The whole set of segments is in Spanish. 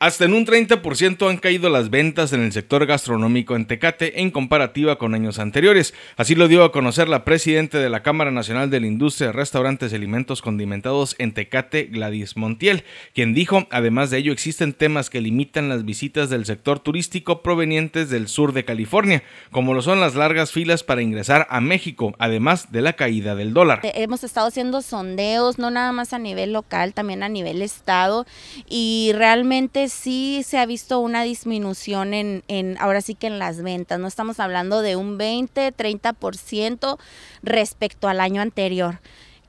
Hasta en un 30% han caído las ventas en el sector gastronómico en Tecate en comparativa con años anteriores. Así lo dio a conocer la presidenta de la Cámara Nacional de la Industria de Restaurantes y Alimentos Condimentados en Tecate, Gladys Montiel, quien dijo, además de ello, existen temas que limitan las visitas del sector turístico provenientes del sur de California, como lo son las largas filas para ingresar a México, además de la caída del dólar. Eh, hemos estado haciendo sondeos, no nada más a nivel local, también a nivel estado, y realmente sí se ha visto una disminución en, en, ahora sí que en las ventas, no estamos hablando de un 20, 30% respecto al año anterior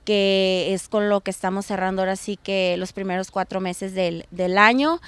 que es con lo que estamos cerrando ahora sí que los primeros cuatro meses del, del año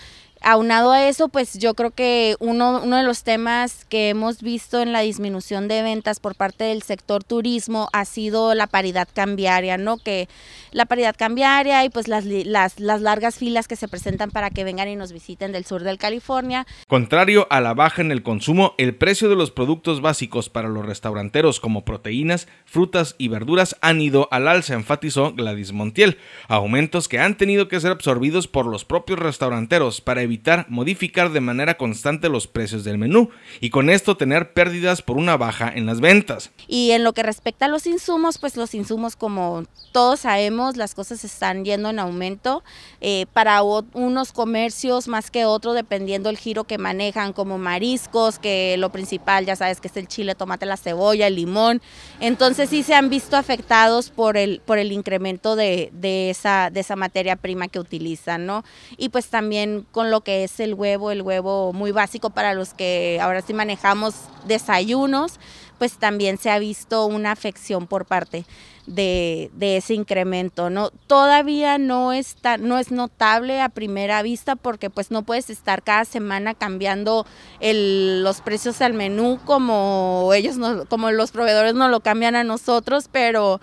aunado a eso, pues yo creo que uno, de los temas que hemos visto en la disminución de ventas por parte del sector turismo ha sido la paridad cambiaria, ¿no? Que la paridad cambiaria y pues las, largas filas que se presentan para que vengan y nos visiten del sur de California. Contrario a la baja en el consumo, el precio de los productos básicos para los restauranteros como proteínas, frutas y verduras han ido al alza, enfatizó Gladys Montiel, aumentos que han tenido que ser absorbidos por los propios restauranteros para evitar evitar modificar de manera constante los precios del menú y con esto tener pérdidas por una baja en las ventas. Y en lo que respecta a los insumos, pues los insumos como todos sabemos, las cosas están yendo en aumento eh, para unos comercios más que otros, dependiendo el giro que manejan, como mariscos, que lo principal ya sabes que es el chile, tomate, la cebolla, el limón. Entonces sí se han visto afectados por el, por el incremento de, de, esa, de esa materia prima que utilizan, ¿no? Y pues también con lo que es el huevo, el huevo muy básico para los que ahora sí manejamos desayunos, pues también se ha visto una afección por parte de, ese incremento. ¿no? Todavía no, está, no es notable a primera vista porque pues no puedes estar cada semana cambiando los precios al menú como ellos como los proveedores no lo cambian a nosotros, pero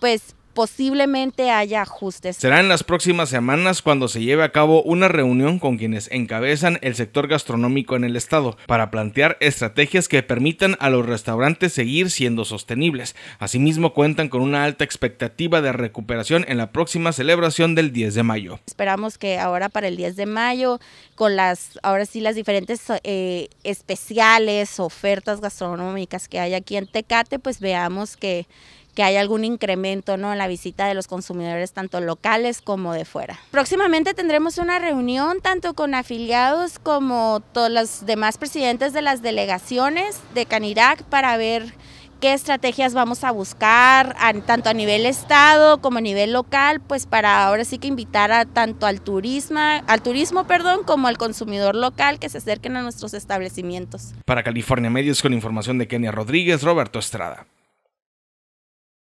pues posiblemente haya ajustes. Será en las próximas semanas cuando se lleve a cabo una reunión con quienes encabezan el sector gastronómico en el estado para plantear estrategias que permitan a los restaurantes seguir siendo sostenibles. Asimismo cuentan con una alta expectativa de recuperación en la próxima celebración del 10 de mayo. Esperamos que ahora para el 10 de mayo con las ahora sí las diferentes eh, especiales, ofertas gastronómicas que hay aquí en Tecate, pues veamos que que haya algún incremento ¿no? en la visita de los consumidores tanto locales como de fuera. Próximamente tendremos una reunión tanto con afiliados como todos los demás presidentes de las delegaciones de Canirac para ver qué estrategias vamos a buscar, tanto a nivel estado como a nivel local, pues para ahora sí que invitar a tanto al turismo, al turismo, perdón, como al consumidor local que se acerquen a nuestros establecimientos. Para California Medios con información de Kenia Rodríguez, Roberto Estrada.